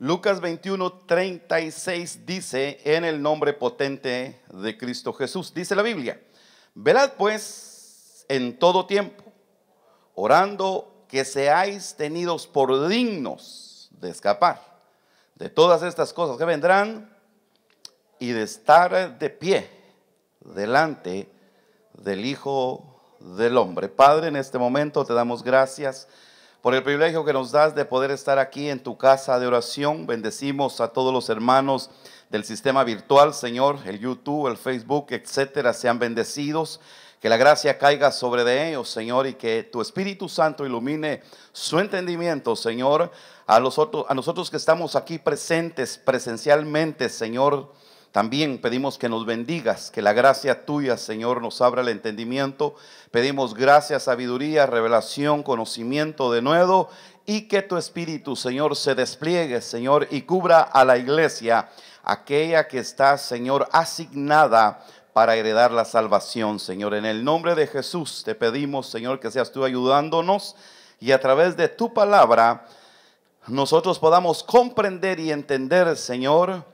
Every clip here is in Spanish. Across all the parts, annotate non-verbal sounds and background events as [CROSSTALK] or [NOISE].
Lucas 21, 36 dice, en el nombre potente de Cristo Jesús, dice la Biblia, velad pues en todo tiempo, orando que seáis tenidos por dignos de escapar de todas estas cosas que vendrán y de estar de pie delante del Hijo del Hombre. Padre, en este momento te damos gracias por el privilegio que nos das de poder estar aquí en tu casa de oración. Bendecimos a todos los hermanos del sistema virtual, Señor, el YouTube, el Facebook, etcétera, sean bendecidos. Que la gracia caiga sobre de ellos, Señor, y que tu Espíritu Santo ilumine su entendimiento, Señor, a, los otros, a nosotros que estamos aquí presentes presencialmente, Señor también pedimos que nos bendigas, que la gracia tuya, Señor, nos abra el entendimiento. Pedimos gracia, sabiduría, revelación, conocimiento de nuevo y que tu espíritu, Señor, se despliegue, Señor, y cubra a la iglesia, aquella que está, Señor, asignada para heredar la salvación, Señor. En el nombre de Jesús te pedimos, Señor, que seas tú ayudándonos y a través de tu palabra nosotros podamos comprender y entender, Señor,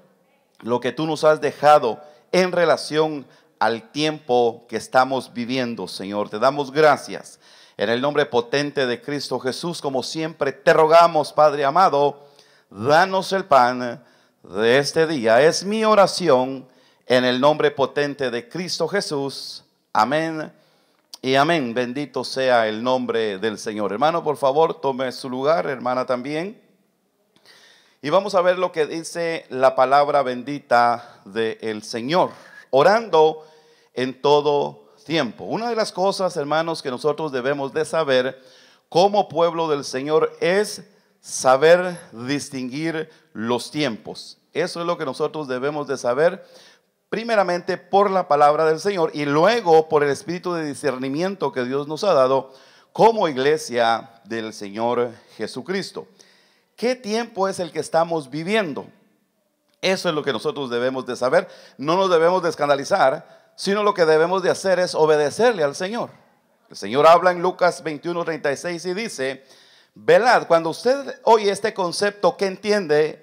lo que tú nos has dejado en relación al tiempo que estamos viviendo, Señor. Te damos gracias. En el nombre potente de Cristo Jesús, como siempre, te rogamos, Padre amado, danos el pan de este día. Es mi oración en el nombre potente de Cristo Jesús. Amén y amén. Bendito sea el nombre del Señor. Hermano, por favor, tome su lugar. Hermana también. Y vamos a ver lo que dice la palabra bendita del Señor, orando en todo tiempo. Una de las cosas, hermanos, que nosotros debemos de saber como pueblo del Señor es saber distinguir los tiempos. Eso es lo que nosotros debemos de saber, primeramente por la palabra del Señor y luego por el espíritu de discernimiento que Dios nos ha dado como iglesia del Señor Jesucristo. ¿Qué tiempo es el que estamos viviendo? Eso es lo que nosotros debemos de saber. No nos debemos de escandalizar, sino lo que debemos de hacer es obedecerle al Señor. El Señor habla en Lucas 21, 36 y dice, velad, cuando usted oye este concepto, ¿qué entiende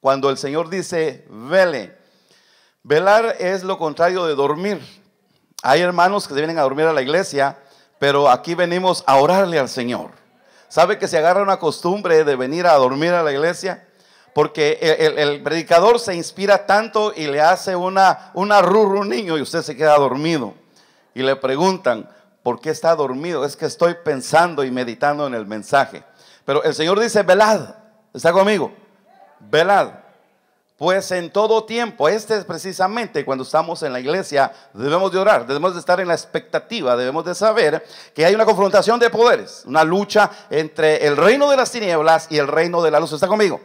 cuando el Señor dice, vele? Velar es lo contrario de dormir. Hay hermanos que se vienen a dormir a la iglesia, pero aquí venimos a orarle al Señor. ¿Sabe que se agarra una costumbre de venir a dormir a la iglesia? Porque el, predicador se inspira tanto y le hace una, una un niño y usted se queda dormido. Y le preguntan, ¿por qué está dormido? Es que estoy pensando y meditando en el mensaje. Pero el Señor dice, velad, ¿está conmigo? Velad. Pues en todo tiempo, este es precisamente cuando estamos en la iglesia, debemos de orar, debemos de estar en la expectativa, debemos de saber que hay una confrontación de poderes, una lucha entre el reino de las tinieblas y el reino de la luz. ¿Está conmigo?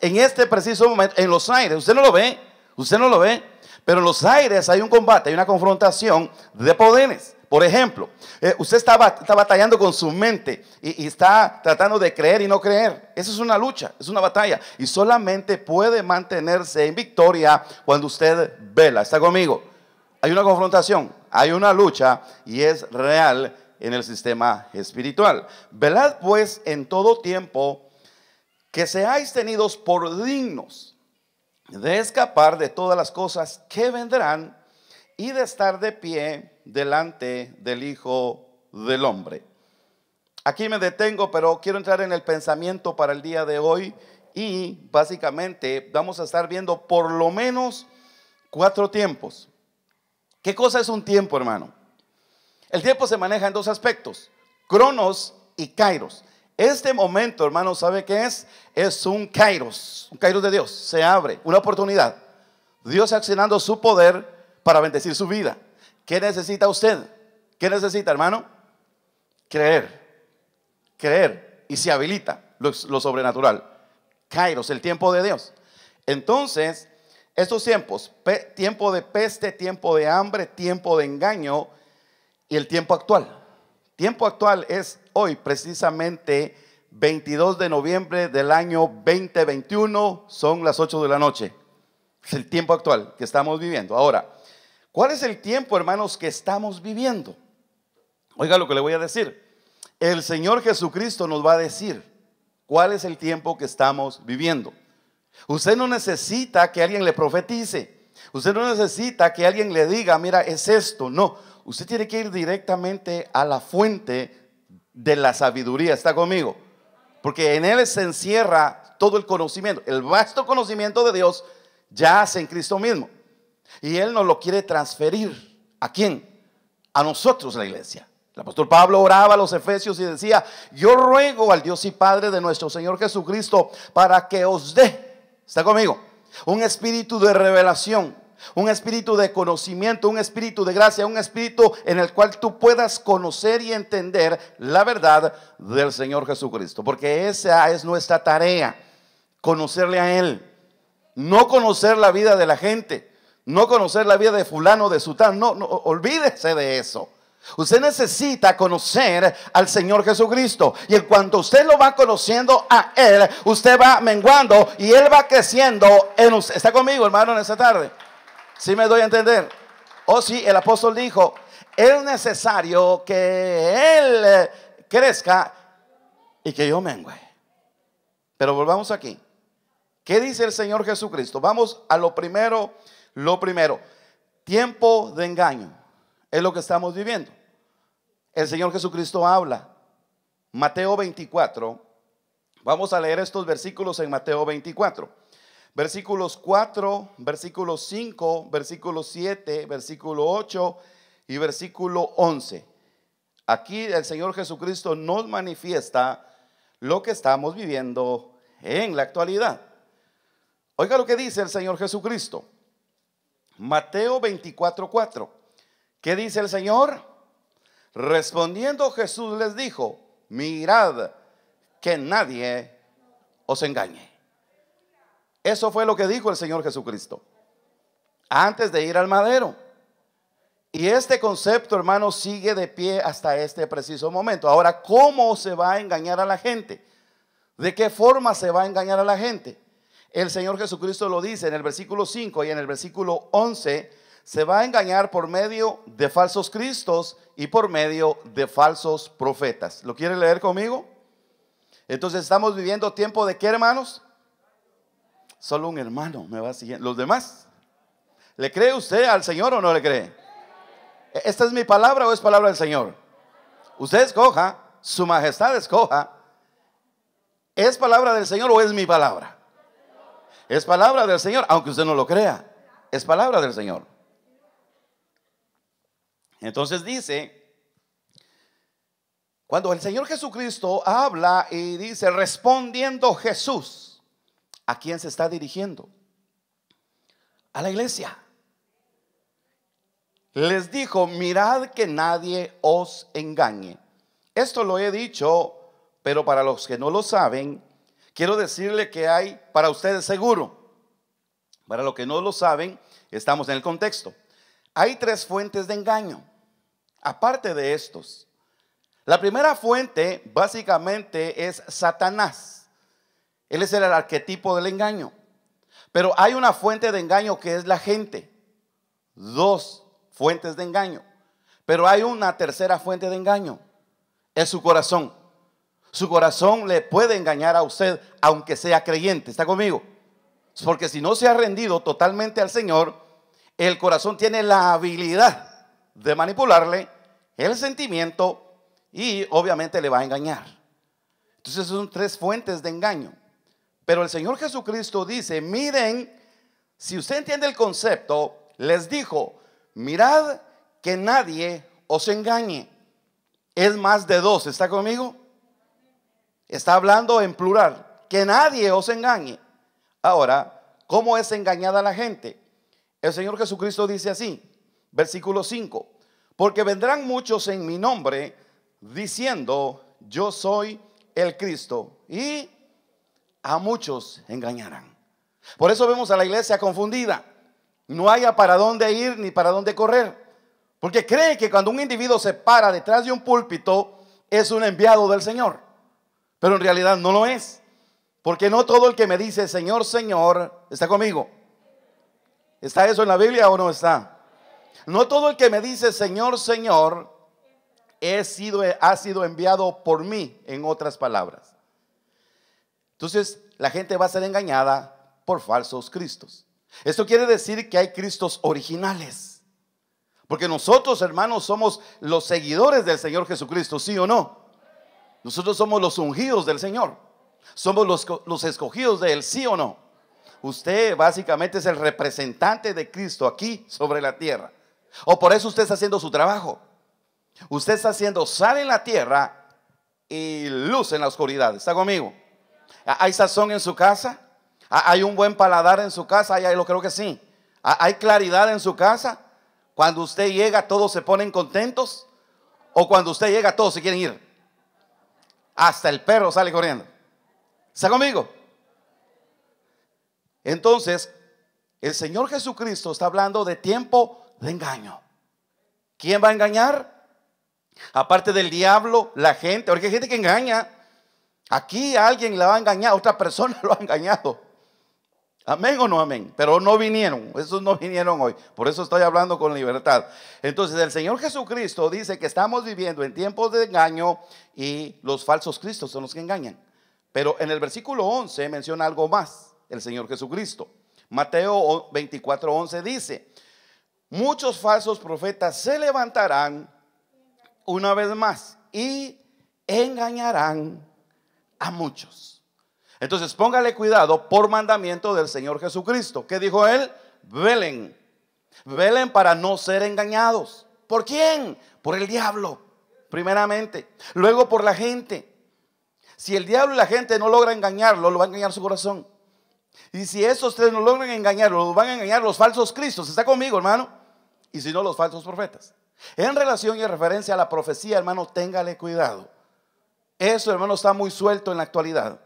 En este preciso momento, en los aires, usted no lo ve, usted no lo ve, pero en los aires hay un combate, hay una confrontación de poderes. Por ejemplo, eh, usted está, batallando con su mente y, está tratando de creer y no creer. Eso es una lucha, es una batalla. Y solamente puede mantenerse en victoria cuando usted vela. ¿Está conmigo? Hay una confrontación, hay una lucha y es real en el sistema espiritual. Velad pues en todo tiempo que seáis tenidos por dignos de escapar de todas las cosas que vendrán y de estar de pie delante del Hijo del Hombre. Aquí me detengo, pero quiero entrar en el pensamiento para el día de hoy y básicamente vamos a estar viendo por lo menos cuatro tiempos. ¿Qué cosa es un tiempo, hermano? El tiempo se maneja en dos aspectos, cronos y kairos. Este momento, hermano, ¿sabe qué es? Es un kairos, un kairos de Dios. Se abre una oportunidad. Dios accionando su poder para bendecir su vida. ¿Qué necesita usted? ¿Qué necesita, hermano? Creer. Creer. Y se habilita lo, sobrenatural. Kairos, el tiempo de Dios. Entonces, estos tiempos, tiempo de peste, tiempo de hambre, tiempo de engaño y el tiempo actual. Tiempo actual es hoy precisamente 22 de noviembre del año 2021, son las 8 de la noche. Es el tiempo actual que estamos viviendo. Ahora, ¿Cuál es el tiempo, hermanos, que estamos viviendo? Oiga lo que le voy a decir. El Señor Jesucristo nos va a decir cuál es el tiempo que estamos viviendo. Usted no necesita que alguien le profetice. Usted no necesita que alguien le diga, mira, es esto. No, usted tiene que ir directamente a la fuente de la sabiduría. ¿Está conmigo? Porque en Él se encierra todo el conocimiento, el vasto conocimiento de Dios yace en Cristo mismo. Y Él nos lo quiere transferir. ¿A quién? A nosotros la iglesia. El apóstol Pablo oraba a los Efesios y decía, yo ruego al Dios y Padre de nuestro Señor Jesucristo para que os dé, está conmigo, un espíritu de revelación, un espíritu de conocimiento, un espíritu de gracia, un espíritu en el cual tú puedas conocer y entender la verdad del Señor Jesucristo. Porque esa es nuestra tarea, conocerle a Él, no conocer la vida de la gente no conocer la vida de fulano, de sután, no, no, olvídese de eso. Usted necesita conocer al Señor Jesucristo. Y en cuanto usted lo va conociendo a Él, usted va menguando y Él va creciendo en usted. ¿Está conmigo, hermano, en esta tarde? ¿Sí me doy a entender? O oh, sí, el apóstol dijo, es necesario que Él eh, crezca y que yo mengue. Pero volvamos aquí. ¿Qué dice el Señor Jesucristo? Vamos a lo primero lo primero, tiempo de engaño. Es lo que estamos viviendo. El Señor Jesucristo habla. Mateo 24. Vamos a leer estos versículos en Mateo 24. Versículos 4, versículo 5, versículo 7, versículo 8 y versículo 11. Aquí el Señor Jesucristo nos manifiesta lo que estamos viviendo en la actualidad. Oiga lo que dice el Señor Jesucristo. Mateo 24, 4. ¿Qué dice el Señor? Respondiendo Jesús les dijo, mirad que nadie os engañe. Eso fue lo que dijo el Señor Jesucristo antes de ir al madero. Y este concepto, hermano, sigue de pie hasta este preciso momento. Ahora, ¿cómo se va a engañar a la gente? ¿De qué forma se va a engañar a la gente? El Señor Jesucristo lo dice en el versículo 5 y en el versículo 11, se va a engañar por medio de falsos cristos y por medio de falsos profetas. ¿Lo quiere leer conmigo? Entonces estamos viviendo tiempo de qué, hermanos? Solo un hermano me va siguiendo. ¿Los demás? ¿Le cree usted al Señor o no le cree? ¿Esta es mi palabra o es palabra del Señor? Usted escoja, su majestad escoja. ¿Es palabra del Señor o es mi palabra? Es palabra del Señor, aunque usted no lo crea. Es palabra del Señor. Entonces dice, cuando el Señor Jesucristo habla y dice, respondiendo Jesús, ¿a quién se está dirigiendo? A la iglesia. Les dijo, mirad que nadie os engañe. Esto lo he dicho, pero para los que no lo saben, Quiero decirle que hay para ustedes seguro. Para los que no lo saben, estamos en el contexto. Hay tres fuentes de engaño, aparte de estos. La primera fuente básicamente es Satanás. Él es el arquetipo del engaño. Pero hay una fuente de engaño que es la gente. Dos fuentes de engaño. Pero hay una tercera fuente de engaño. Es su corazón. Su corazón le puede engañar a usted, aunque sea creyente. ¿Está conmigo? Porque si no se ha rendido totalmente al Señor, el corazón tiene la habilidad de manipularle el sentimiento y obviamente le va a engañar. Entonces son tres fuentes de engaño. Pero el Señor Jesucristo dice, miren, si usted entiende el concepto, les dijo, mirad que nadie os engañe. Es más de dos, ¿está conmigo? Está hablando en plural. Que nadie os engañe. Ahora, ¿cómo es engañada la gente? El Señor Jesucristo dice así, versículo 5. Porque vendrán muchos en mi nombre diciendo, yo soy el Cristo. Y a muchos engañarán. Por eso vemos a la iglesia confundida. No haya para dónde ir ni para dónde correr. Porque cree que cuando un individuo se para detrás de un púlpito es un enviado del Señor pero en realidad no lo es. Porque no todo el que me dice, Señor, Señor, está conmigo. ¿Está eso en la Biblia o no está? No todo el que me dice, Señor, Señor, ha sido enviado por mí, en otras palabras. Entonces, la gente va a ser engañada por falsos cristos. Esto quiere decir que hay cristos originales. Porque nosotros, hermanos, somos los seguidores del Señor Jesucristo, ¿sí o no? Nosotros somos los ungidos del Señor. Somos los, escogidos de Él, sí o no. Usted básicamente es el representante de Cristo aquí sobre la tierra. O por eso usted está haciendo su trabajo. Usted está haciendo sal en la tierra y luz en la oscuridad. ¿Está conmigo? ¿Hay sazón en su casa? ¿Hay un buen paladar en su casa? Yo lo creo que sí. ¿Hay claridad en su casa? Cuando usted llega todos se ponen contentos. O cuando usted llega todos se quieren ir. Hasta el perro sale corriendo. ¿Está conmigo? Entonces, el Señor Jesucristo está hablando de tiempo de engaño. ¿Quién va a engañar? Aparte del diablo, la gente. Porque hay gente que engaña. Aquí alguien la va a engañar, otra persona [LAUGHS] lo ha engañado. Amén o no amén. Pero no vinieron, esos no vinieron hoy. Por eso estoy hablando con libertad. Entonces el Señor Jesucristo dice que estamos viviendo en tiempos de engaño y los falsos cristos son los que engañan. Pero en el versículo 11 menciona algo más el Señor Jesucristo. Mateo 24, 11 dice, muchos falsos profetas se levantarán una vez más y engañarán a muchos. Entonces, póngale cuidado por mandamiento del Señor Jesucristo. ¿Qué dijo él? Velen. Velen para no ser engañados. ¿Por quién? Por el diablo, primeramente. Luego por la gente. Si el diablo y la gente no logran engañarlo, lo va a engañar su corazón. Y si esos tres no logran engañarlo, lo van a engañar los falsos cristos. ¿Está conmigo, hermano? Y si no, los falsos profetas. En relación y en referencia a la profecía, hermano, téngale cuidado. Eso, hermano, está muy suelto en la actualidad.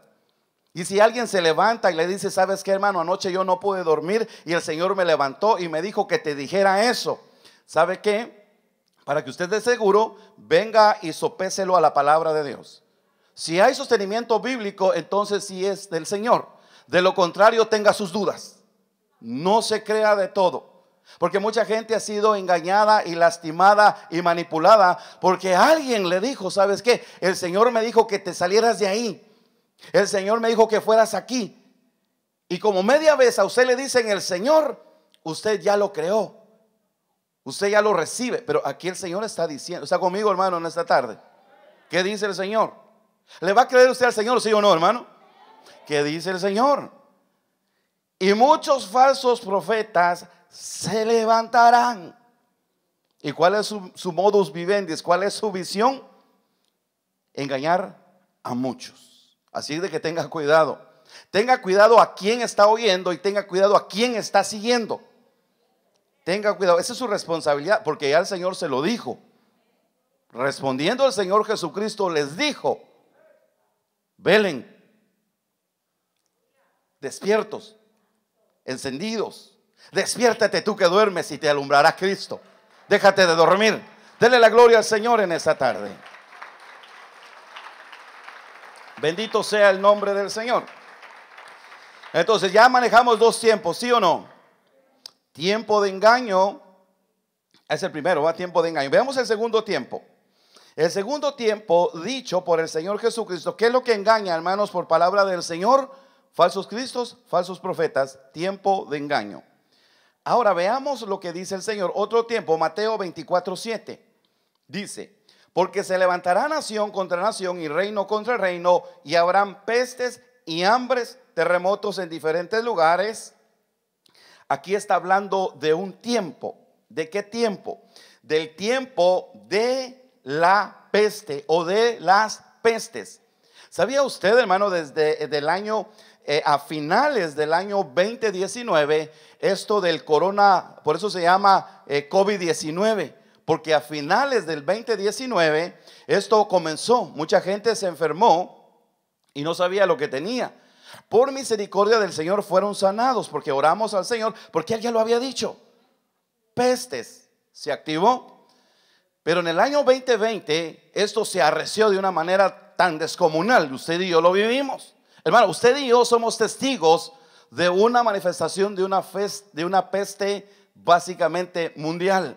Y si alguien se levanta y le dice, ¿sabes qué hermano? Anoche yo no pude dormir y el Señor me levantó y me dijo que te dijera eso. ¿Sabe qué? Para que usted de seguro venga y sopéselo a la palabra de Dios. Si hay sostenimiento bíblico, entonces sí es del Señor. De lo contrario, tenga sus dudas. No se crea de todo. Porque mucha gente ha sido engañada y lastimada y manipulada porque alguien le dijo, ¿sabes qué? El Señor me dijo que te salieras de ahí. El Señor me dijo que fueras aquí. Y como media vez a usted le dicen el Señor, usted ya lo creó. Usted ya lo recibe. Pero aquí el Señor está diciendo, está conmigo hermano en esta tarde. ¿Qué dice el Señor? ¿Le va a creer usted al Señor, sí o no, hermano? ¿Qué dice el Señor? Y muchos falsos profetas se levantarán. ¿Y cuál es su, su modus vivendi? ¿Cuál es su visión? Engañar a muchos. Así de que tenga cuidado. Tenga cuidado a quien está oyendo y tenga cuidado a quien está siguiendo. Tenga cuidado, esa es su responsabilidad, porque ya el Señor se lo dijo. Respondiendo al Señor Jesucristo les dijo, velen, despiertos, encendidos, despiértate tú que duermes y te alumbrará Cristo. Déjate de dormir. Dele la gloria al Señor en esta tarde. Bendito sea el nombre del Señor. Entonces ya manejamos dos tiempos, ¿sí o no? Tiempo de engaño es el primero, va tiempo de engaño. Veamos el segundo tiempo. El segundo tiempo dicho por el Señor Jesucristo, ¿qué es lo que engaña, hermanos, por palabra del Señor? Falsos cristos, falsos profetas, tiempo de engaño. Ahora veamos lo que dice el Señor. Otro tiempo, Mateo 24, 7. Dice, porque se levantará nación contra nación y reino contra reino, y habrán pestes y hambres, terremotos en diferentes lugares. Aquí está hablando de un tiempo. ¿De qué tiempo? Del tiempo de la peste o de las pestes. ¿Sabía usted, hermano, desde el año, eh, a finales del año 2019, esto del corona, por eso se llama eh, COVID-19? porque a finales del 2019 esto comenzó. Mucha gente se enfermó y no sabía lo que tenía. Por misericordia del Señor fueron sanados porque oramos al Señor, porque Él ya lo había dicho. Pestes se activó. Pero en el año 2020 esto se arreció de una manera tan descomunal. Usted y yo lo vivimos. Hermano, usted y yo somos testigos de una manifestación de una, de una peste básicamente mundial.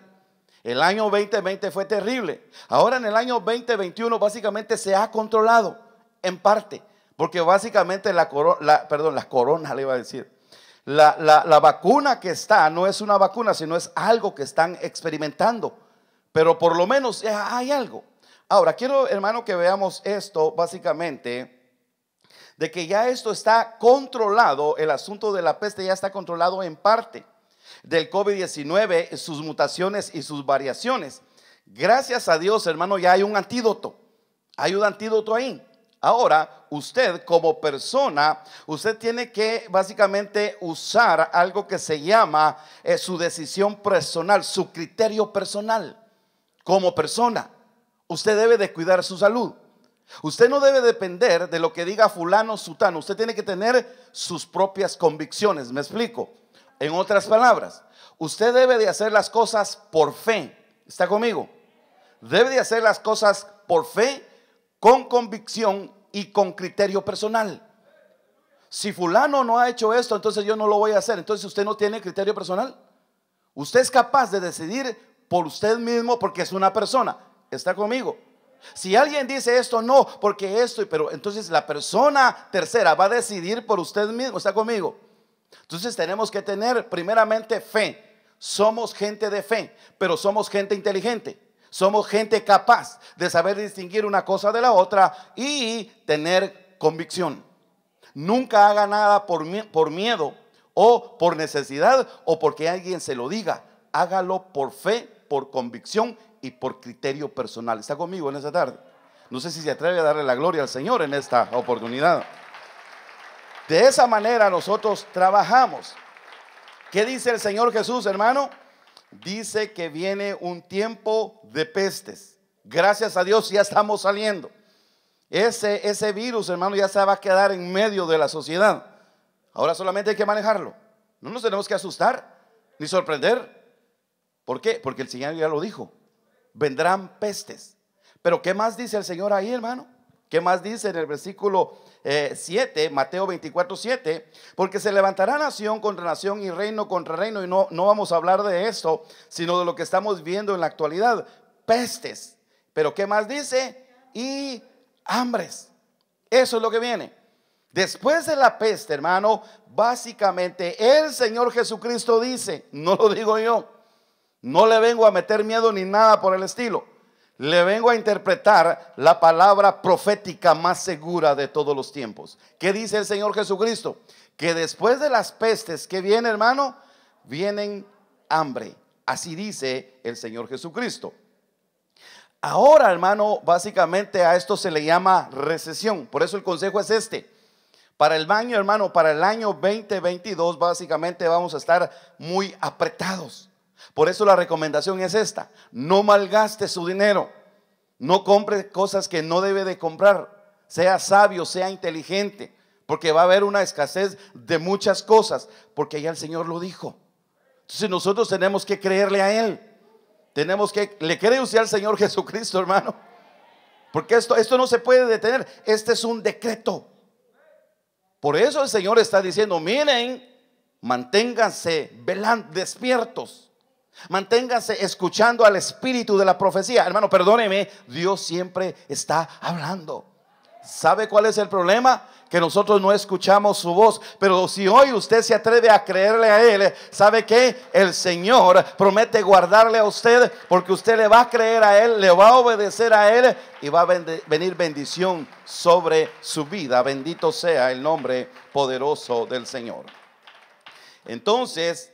El año 2020 fue terrible. Ahora en el año 2021 básicamente se ha controlado en parte, porque básicamente la, corona, perdón, la corona le iba a decir. la, vacuna que está no es una vacuna, sino es algo que están experimentando. Pero por lo menos eh, hay algo. Ahora, quiero, hermano, que veamos esto básicamente, de que ya esto está controlado, el asunto de la peste ya está controlado en parte del COVID-19, sus mutaciones y sus variaciones. Gracias a Dios, hermano, ya hay un antídoto. Hay un antídoto ahí. Ahora, usted como persona, usted tiene que básicamente usar algo que se llama eh, su decisión personal, su criterio personal. Como persona, usted debe de cuidar su salud. Usted no debe depender de lo que diga fulano, sutano. Usted tiene que tener sus propias convicciones. ¿Me explico? En otras palabras, usted debe de hacer las cosas por fe. ¿Está conmigo? Debe de hacer las cosas por fe, con convicción y con criterio personal. Si fulano no ha hecho esto, entonces yo no lo voy a hacer. Entonces usted no tiene criterio personal. Usted es capaz de decidir por usted mismo porque es una persona. ¿Está conmigo? Si alguien dice esto, no, porque esto, pero entonces la persona tercera va a decidir por usted mismo. ¿Está conmigo? Entonces tenemos que tener primeramente fe. Somos gente de fe, pero somos gente inteligente. Somos gente capaz de saber distinguir una cosa de la otra y tener convicción. Nunca haga nada por, por miedo o por necesidad o porque alguien se lo diga. Hágalo por fe, por convicción y por criterio personal. ¿Está conmigo en esta tarde? No sé si se atreve a darle la gloria al Señor en esta oportunidad. De esa manera nosotros trabajamos. ¿Qué dice el Señor Jesús, hermano? Dice que viene un tiempo de pestes. Gracias a Dios ya estamos saliendo. Ese, ese virus, hermano, ya se va a quedar en medio de la sociedad. Ahora solamente hay que manejarlo. No nos tenemos que asustar ni sorprender. ¿Por qué? Porque el Señor ya lo dijo. Vendrán pestes. Pero ¿qué más dice el Señor ahí, hermano? ¿Qué más dice en el versículo 7, eh, Mateo 24, 7? Porque se levantará nación contra nación y reino contra reino, y no, no vamos a hablar de esto, sino de lo que estamos viendo en la actualidad, pestes. Pero ¿qué más dice? Y hambres. Eso es lo que viene. Después de la peste, hermano, básicamente el Señor Jesucristo dice, no lo digo yo, no le vengo a meter miedo ni nada por el estilo le vengo a interpretar la palabra profética más segura de todos los tiempos. ¿Qué dice el Señor Jesucristo? Que después de las pestes que viene, hermano, vienen hambre. Así dice el Señor Jesucristo. Ahora, hermano, básicamente a esto se le llama recesión. Por eso el consejo es este. Para el baño, hermano, para el año 2022, básicamente vamos a estar muy apretados. Por eso la recomendación es esta, no malgaste su dinero, no compre cosas que no debe de comprar, sea sabio, sea inteligente, porque va a haber una escasez de muchas cosas, porque ya el Señor lo dijo. Entonces nosotros tenemos que creerle a Él, tenemos que, ¿le cree usted al Señor [LAUGHS] Jesucristo, hermano? Porque esto, esto no se puede detener, este es un decreto. Por eso el Señor está diciendo, miren, manténganse velan, despiertos. Manténgase escuchando al espíritu de la profecía. Hermano, perdóneme, Dios siempre está hablando. ¿Sabe cuál es el problema? Que nosotros no escuchamos su voz. Pero si hoy usted se atreve a creerle a Él, ¿sabe que El Señor promete guardarle a usted porque usted le va a creer a Él, le va a obedecer a Él y va a venir bendición sobre su vida. Bendito sea el nombre poderoso del Señor. Entonces,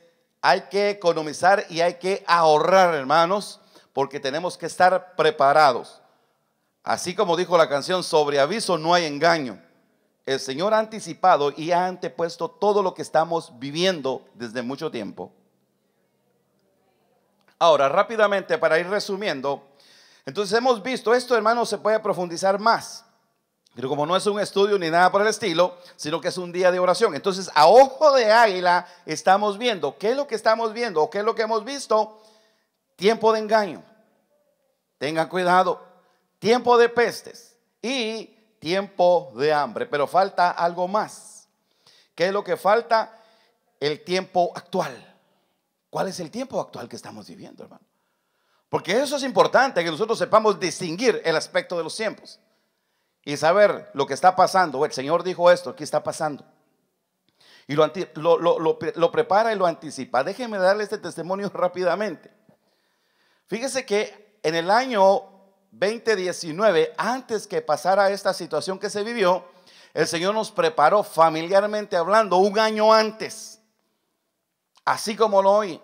hay que economizar y hay que ahorrar, hermanos, porque tenemos que estar preparados. Así como dijo la canción, sobre aviso no hay engaño. El Señor ha anticipado y ha antepuesto todo lo que estamos viviendo desde mucho tiempo. Ahora, rápidamente, para ir resumiendo, entonces hemos visto, esto hermanos se puede profundizar más, pero como no es un estudio ni nada por el estilo, sino que es un día de oración. Entonces, a ojo de águila estamos viendo, ¿qué es lo que estamos viendo o qué es lo que hemos visto? Tiempo de engaño. Tengan cuidado. Tiempo de pestes y tiempo de hambre. Pero falta algo más. ¿Qué es lo que falta? El tiempo actual. ¿Cuál es el tiempo actual que estamos viviendo, hermano? Porque eso es importante, que nosotros sepamos distinguir el aspecto de los tiempos y saber lo que está pasando. El Señor dijo esto, aquí está pasando. Y lo, prepara y lo anticipa. Déjenme darle este testimonio [LAUGHS] rápidamente. Fíjese que en el año 2019, antes que pasara esta situación que se vivió, el Señor nos preparó familiarmente hablando un año antes, así como lo oí.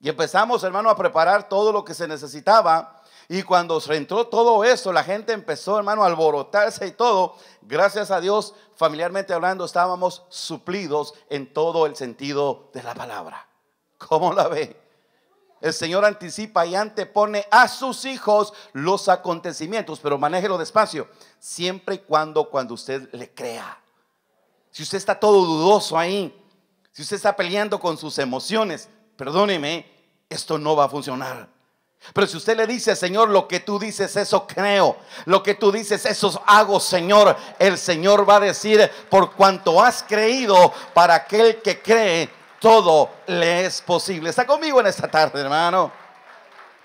Y empezamos, hermano, a preparar todo lo que se necesitaba y cuando se entró todo eso, la gente empezó, hermano, a alborotarse y todo. Gracias a Dios, familiarmente hablando, estábamos suplidos en todo el sentido de la palabra. ¿Cómo la ve? El Señor anticipa y antepone a sus hijos los acontecimientos, pero manéjelo despacio, siempre y cuando cuando usted le crea. Si usted está todo dudoso ahí, si usted está peleando con sus emociones, perdóneme, esto no va a funcionar. Pero si usted le dice, Señor, lo que tú dices, eso creo. Lo que tú dices, eso hago, Señor. El Señor va a decir, por cuanto has creído, para aquel que cree, todo le es posible. Está conmigo en esta tarde, hermano.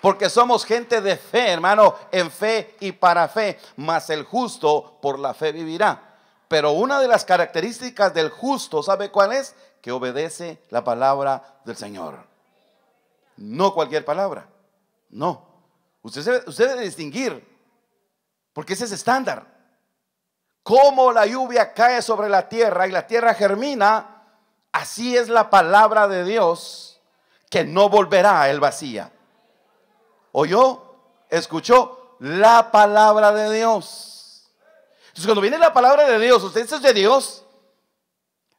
Porque somos gente de fe, hermano, en fe y para fe. Mas el justo por la fe vivirá. Pero una de las características del justo, ¿sabe cuál es? Que obedece la palabra del Señor. No cualquier palabra. No. Usted, debe distinguir, porque ese es estándar. Como la lluvia cae sobre la tierra y la tierra germina, así es la palabra de Dios que no volverá a el vacía. ¿Oyó? ¿Escuchó? La palabra de Dios. Entonces, cuando viene la palabra de Dios, usted es de Dios,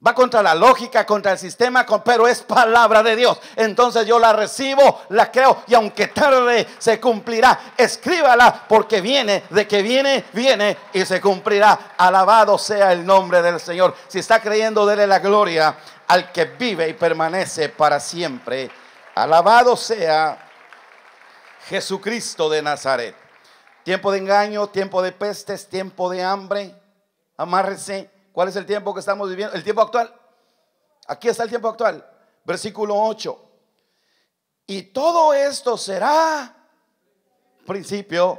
Va contra la lógica, contra el sistema, pero es palabra de Dios. Entonces yo la recibo, la creo y aunque tarde se cumplirá, escríbala porque viene, de que viene, viene y se cumplirá. Alabado sea el nombre del Señor. Si está creyendo, dele la gloria al que vive y permanece para siempre. Alabado sea Jesucristo de Nazaret. Tiempo de engaño, tiempo de pestes, tiempo de hambre. Amárrese ¿Cuál es el tiempo que estamos viviendo? El tiempo actual. Aquí está el tiempo actual. Versículo 8. Y todo esto será principio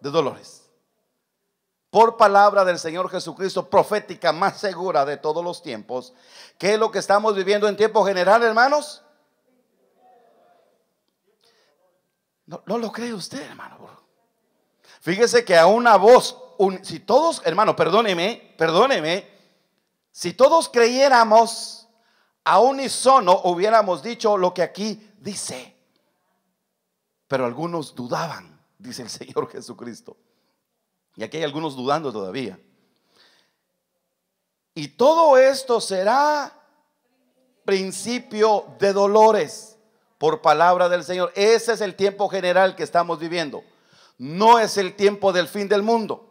de dolores. Por palabra del Señor Jesucristo, profética más segura de todos los tiempos, ¿Qué es lo que estamos viviendo en tiempo general, hermanos. no lo cree usted, hermano. Fíjese que a una voz si todos, hermano, perdóneme, perdóneme, si todos creyéramos a unísono hubiéramos dicho lo que aquí dice. Pero algunos dudaban, dice el Señor Jesucristo. Y aquí hay algunos dudando todavía. Y todo esto será principio de dolores por palabra del Señor. Ese es el tiempo general que estamos viviendo. No es el tiempo del fin del mundo.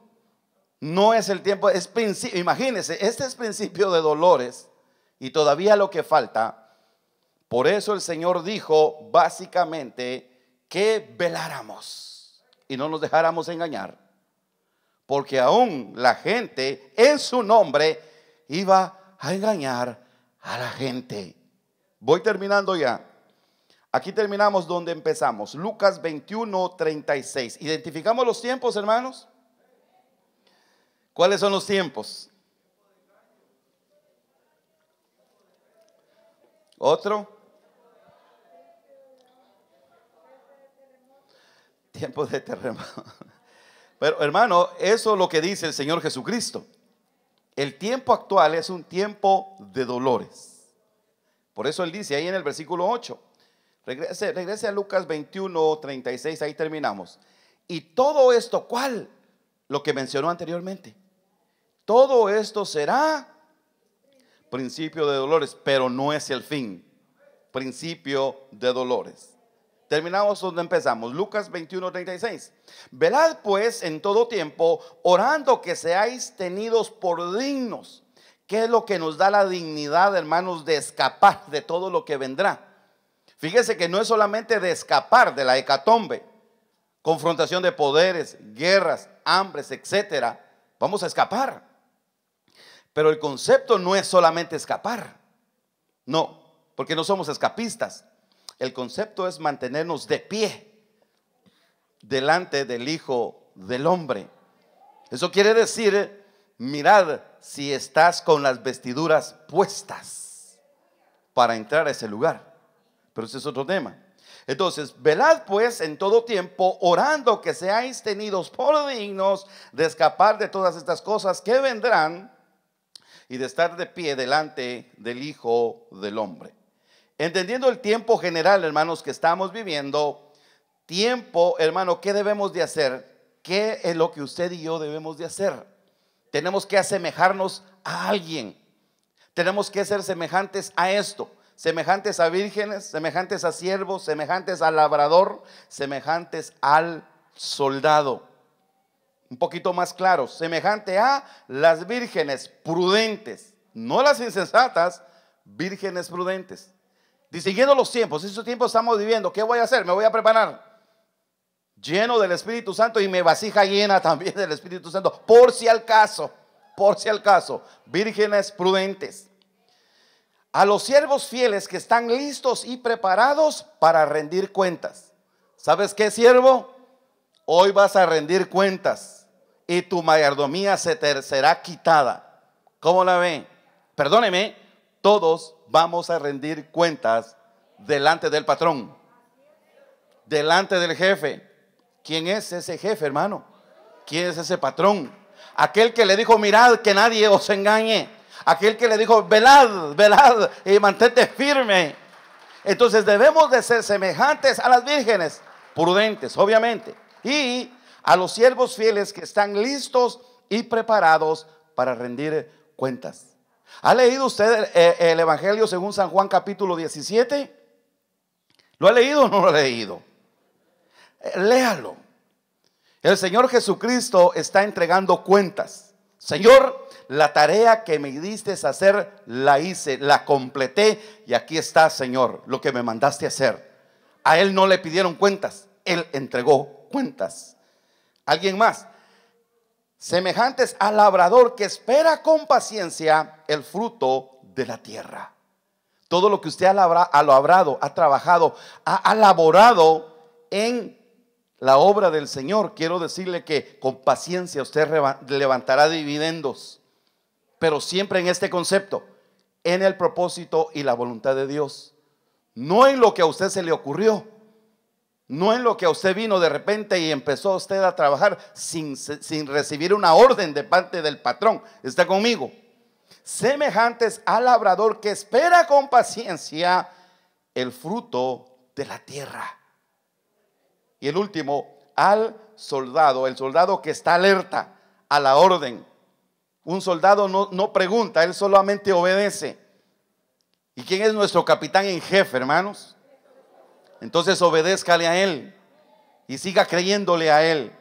No es el tiempo, es principio, imagínense, este es principio de dolores y todavía lo que falta. Por eso el Señor dijo básicamente que veláramos y no nos dejáramos engañar. Porque aún la gente en su nombre iba a engañar a la gente. Voy terminando ya. Aquí terminamos donde empezamos. Lucas 21, 36. ¿Identificamos los tiempos, hermanos? ¿Cuáles son los tiempos? Otro. Tiempo de terremoto. [LAUGHS] Pero hermano, eso es lo que dice el Señor Jesucristo. El tiempo actual es un tiempo de dolores. Por eso Él dice ahí en el versículo 8. Regrese, regrese a Lucas 21, 36, ahí terminamos. Y todo esto, ¿cuál? Lo que mencionó anteriormente. Todo esto será principio de dolores, pero no es el fin. Principio de dolores. Terminamos donde empezamos. Lucas 21, 36. Velad pues en todo tiempo, orando que seáis tenidos por dignos. ¿Qué es lo que nos da la dignidad, hermanos, de escapar de todo lo que vendrá? Fíjese que no es solamente de escapar de la hecatombe, confrontación de poderes, guerras, hambres, etcétera. Vamos a escapar. Pero el concepto no es solamente escapar. No, porque no somos escapistas. El concepto es mantenernos de pie delante del Hijo del Hombre. Eso quiere decir, mirad si estás con las vestiduras puestas para entrar a ese lugar. Pero ese es otro tema. Entonces, velad pues en todo tiempo, orando que seáis tenidos por dignos de escapar de todas estas cosas que vendrán y de estar de pie delante del Hijo del Hombre. Entendiendo el tiempo general, hermanos, que estamos viviendo, tiempo, hermano, ¿qué debemos de hacer? ¿Qué es lo que usted y yo debemos de hacer? Tenemos que asemejarnos a alguien. Tenemos que ser semejantes a esto, semejantes a vírgenes, semejantes a siervos, semejantes al labrador, semejantes al soldado un poquito más claro, semejante a las vírgenes prudentes, no las insensatas, vírgenes prudentes. Distinguiendo los tiempos, esos tiempos estamos viviendo, ¿qué voy a hacer? Me voy a preparar lleno del Espíritu Santo y me vasija llena también del Espíritu Santo, por si al caso, por si al caso, vírgenes prudentes. A los siervos fieles que están listos y preparados para rendir cuentas. ¿Sabes qué, siervo? Hoy vas a rendir cuentas y tu mayordomía se te será quitada. ¿Cómo la ven? Perdóneme, todos vamos a rendir cuentas delante del patrón, delante del jefe. ¿Quién es ese jefe, hermano? ¿Quién es ese patrón? Aquel que le dijo, mirad que nadie os engañe. Aquel que le dijo, velad, velad y mantente firme. Entonces debemos de ser semejantes a las vírgenes, prudentes, obviamente. Y a los siervos fieles que están listos y preparados para rendir cuentas. ¿Ha leído usted eh, el, Evangelio según San Juan capítulo 17? ¿Lo ha leído o no lo ha leído? Eh, léalo. El Señor Jesucristo está entregando cuentas. Señor, la tarea que me diste es hacer, la hice, la completé y aquí está, Señor, lo que me mandaste hacer. A Él no le pidieron cuentas, Él entregó cuentas. Alguien más. Semejantes al labrador que espera con paciencia el fruto de la tierra. Todo lo que usted ha, labra, labrado, ha trabajado, ha elaborado en la obra del Señor, quiero decirle que con paciencia usted levantará dividendos, pero siempre en este concepto, en el propósito y la voluntad de Dios, no en lo que a usted se le ocurrió no en lo que a usted vino de repente y empezó usted a trabajar sin, sin recibir una orden de parte del patrón. ¿Está conmigo? Semejantes al labrador que espera con paciencia el fruto de la tierra. Y el último, al soldado, el soldado que está alerta a la orden. Un soldado no, no pregunta, él solamente obedece. ¿Y quién es nuestro capitán en jefe, hermanos? Entonces obedézcale a Él y siga creyéndole a Él.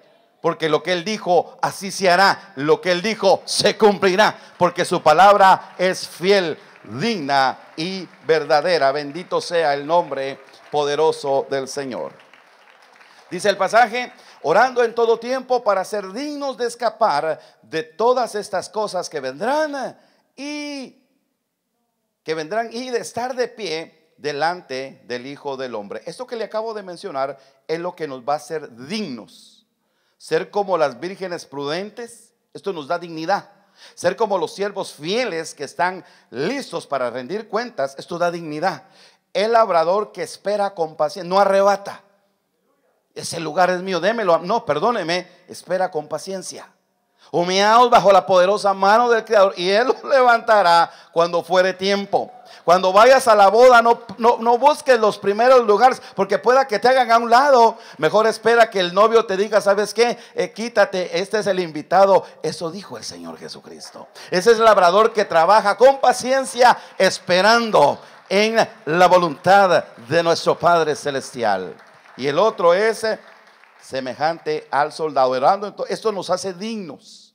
Porque lo que Él dijo, así se hará. Lo que Él dijo, se cumplirá. Porque su palabra es fiel, digna y verdadera. Bendito sea el nombre poderoso del Señor. Dice el pasaje, orando en todo tiempo para ser dignos de escapar de todas estas cosas que vendrán y que vendrán y de estar de pie delante del Hijo del Hombre. Esto que le acabo de mencionar es lo que nos va a hacer dignos. Ser como las vírgenes prudentes, esto nos da dignidad. Ser como los siervos fieles que están listos para rendir cuentas, esto da dignidad. El labrador que espera con paciencia, no arrebata. Ese lugar es mío, démelo. No, perdóneme, espera con paciencia. Humeaos bajo la poderosa mano del Creador y Él los [LAUGHS] levantará cuando fuere tiempo. Cuando vayas a la boda, no, no, busques los primeros lugares, porque pueda que te hagan a un lado. Mejor espera que el novio te diga, ¿sabes qué? Eh, quítate, este es el invitado. Eso dijo el Señor Jesucristo. Ese es el labrador que trabaja con paciencia, esperando en la voluntad de nuestro Padre Celestial. Y el otro es eh, semejante al soldado. Orando, esto nos hace dignos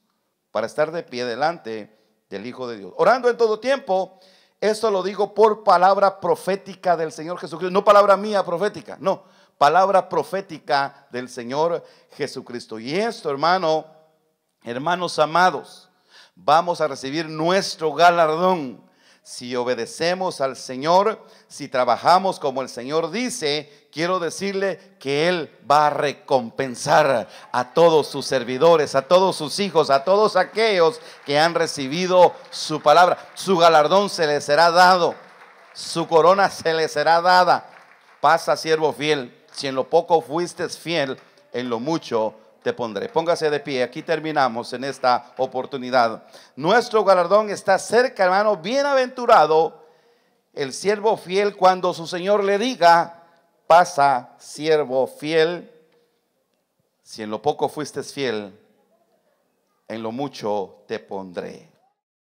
para estar de pie delante del Hijo de Dios. Orando en todo tiempo, esto lo digo por palabra profética del Señor Jesucristo, no palabra mía profética, no, palabra profética del Señor Jesucristo. Y esto, hermano, hermanos amados, vamos a recibir nuestro galardón si obedecemos al Señor, si trabajamos como el Señor dice quiero decirle que Él va a recompensar a todos sus servidores, a todos sus hijos, a todos aquellos que han recibido su palabra. Su galardón se les será dado, su corona se les será dada. Pasa, siervo fiel, si en lo poco fuiste fiel, en lo mucho te pondré. Póngase de pie, aquí terminamos en esta oportunidad. Nuestro galardón está cerca, hermano, bienaventurado el siervo fiel cuando su Señor le diga, pasa, siervo fiel, si en lo poco fuiste fiel, en lo mucho te pondré.